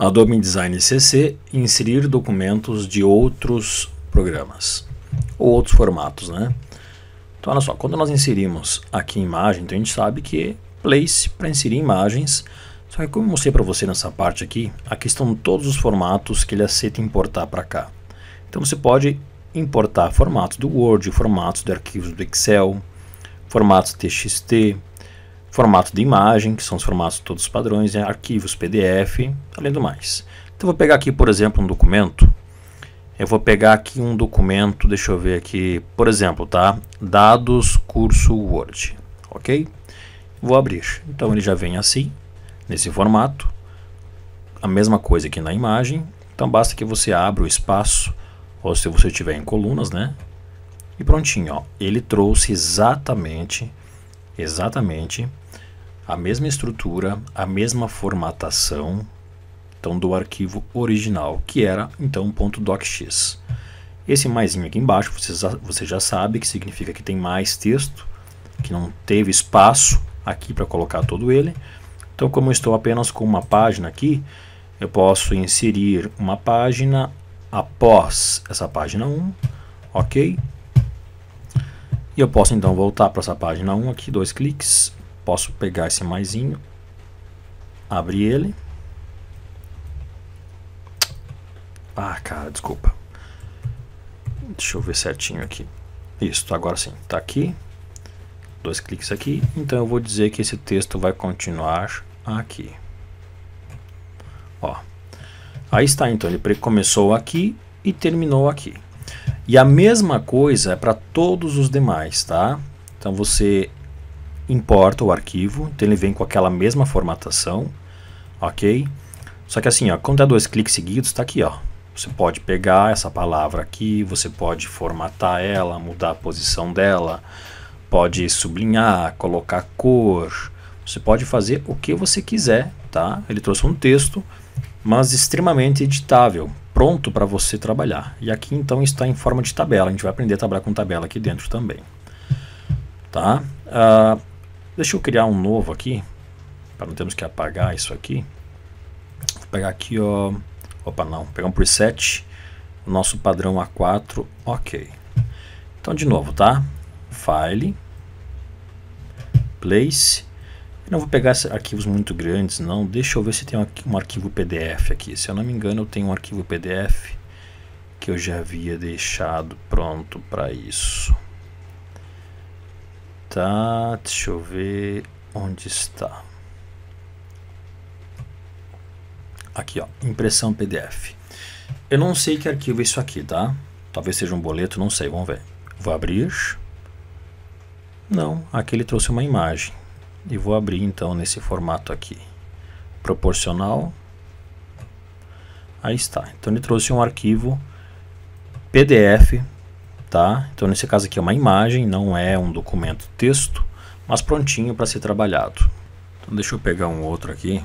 Adobe InDesign CC, inserir documentos de outros programas ou outros formatos, né? Então, olha só, quando nós inserimos aqui imagem, então a gente sabe que place para inserir imagens. Só que como eu mostrei para você nessa parte aqui, aqui estão todos os formatos que ele aceita importar para cá. Então você pode importar formatos do Word, formatos de arquivos do Excel, formatos TXT, formato de imagem, que são os formatos todos os padrões, né? arquivos, PDF, além do mais. Então eu vou pegar aqui, por exemplo, um documento. Eu vou pegar aqui um documento, deixa eu ver aqui, por exemplo, tá? Dados curso Word, ok? Vou abrir. Então ele já vem assim, nesse formato. A mesma coisa aqui na imagem. Então basta que você abra o espaço, ou se você tiver em colunas, né? E prontinho, ó. Ele trouxe exatamente, exatamente a mesma estrutura, a mesma formatação então do arquivo original, que era então .docx. Esse mais aqui embaixo, você, você já sabe que significa que tem mais texto, que não teve espaço aqui para colocar todo ele. Então, como eu estou apenas com uma página aqui, eu posso inserir uma página após essa página 1, ok? E eu posso então voltar para essa página 1 aqui, dois cliques, posso pegar esse maisinho, abrir ele. Ah, cara, desculpa. Deixa eu ver certinho aqui. Isso, agora sim, tá aqui. Dois cliques aqui. Então eu vou dizer que esse texto vai continuar aqui. Ó. Aí está, então, ele começou aqui e terminou aqui. E a mesma coisa é para todos os demais, tá? Então você importa o arquivo, então ele vem com aquela mesma formatação, ok? Só que assim, ó, quando dá dois cliques seguidos, está aqui, ó. Você pode pegar essa palavra aqui, você pode formatar ela, mudar a posição dela, pode sublinhar, colocar cor, você pode fazer o que você quiser, tá? Ele trouxe um texto, mas extremamente editável, pronto para você trabalhar. E aqui então está em forma de tabela, a gente vai aprender a trabalhar com tabela aqui dentro também. Tá? Uh, Deixa eu criar um novo aqui, para não termos que apagar isso aqui. Vou pegar aqui, ó, opa não, Vou pegar um preset, o nosso padrão A4, ok. Então de novo, tá? File, Place, eu não vou pegar arquivos muito grandes não, deixa eu ver se tem um arquivo PDF aqui, se eu não me engano eu tenho um arquivo PDF que eu já havia deixado pronto para isso. Tá, deixa eu ver onde está. Aqui, ó, impressão PDF. Eu não sei que arquivo é isso aqui, tá? Talvez seja um boleto, não sei, vamos ver. Vou abrir. Não, aqui ele trouxe uma imagem. E vou abrir então nesse formato aqui. Proporcional. Aí está. Então ele trouxe um arquivo PDF tá? Então nesse caso aqui é uma imagem, não é um documento texto, mas prontinho para ser trabalhado. Então deixa eu pegar um outro aqui.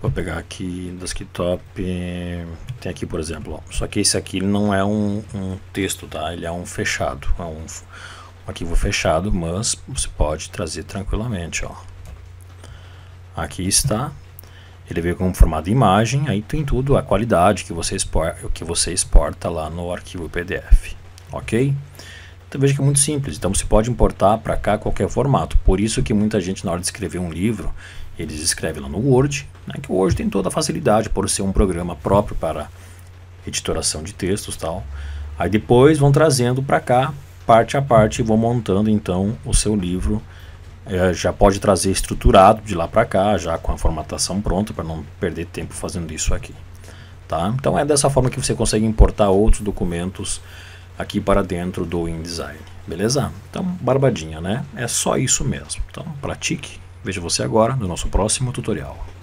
Vou pegar aqui desktop, tem aqui por exemplo, ó. só que esse aqui não é um, um, texto, tá? Ele é um fechado, é um, um arquivo fechado, mas você pode trazer tranquilamente, ó. Aqui está, ele veio com formato de imagem, aí tem tudo, a qualidade que você, exporta, que você exporta lá no arquivo PDF, ok? Então veja que é muito simples, então você pode importar para cá qualquer formato, por isso que muita gente na hora de escrever um livro, eles escrevem lá no Word, né, que o Word tem toda a facilidade por ser um programa próprio para editoração de textos tal. Aí depois vão trazendo para cá, parte a parte, e vão montando então o seu livro é, já pode trazer estruturado de lá para cá, já com a formatação pronta, para não perder tempo fazendo isso aqui. Tá? Então é dessa forma que você consegue importar outros documentos aqui para dentro do InDesign. Beleza? Então, barbadinha, né? É só isso mesmo. Então, pratique. Vejo você agora no nosso próximo tutorial.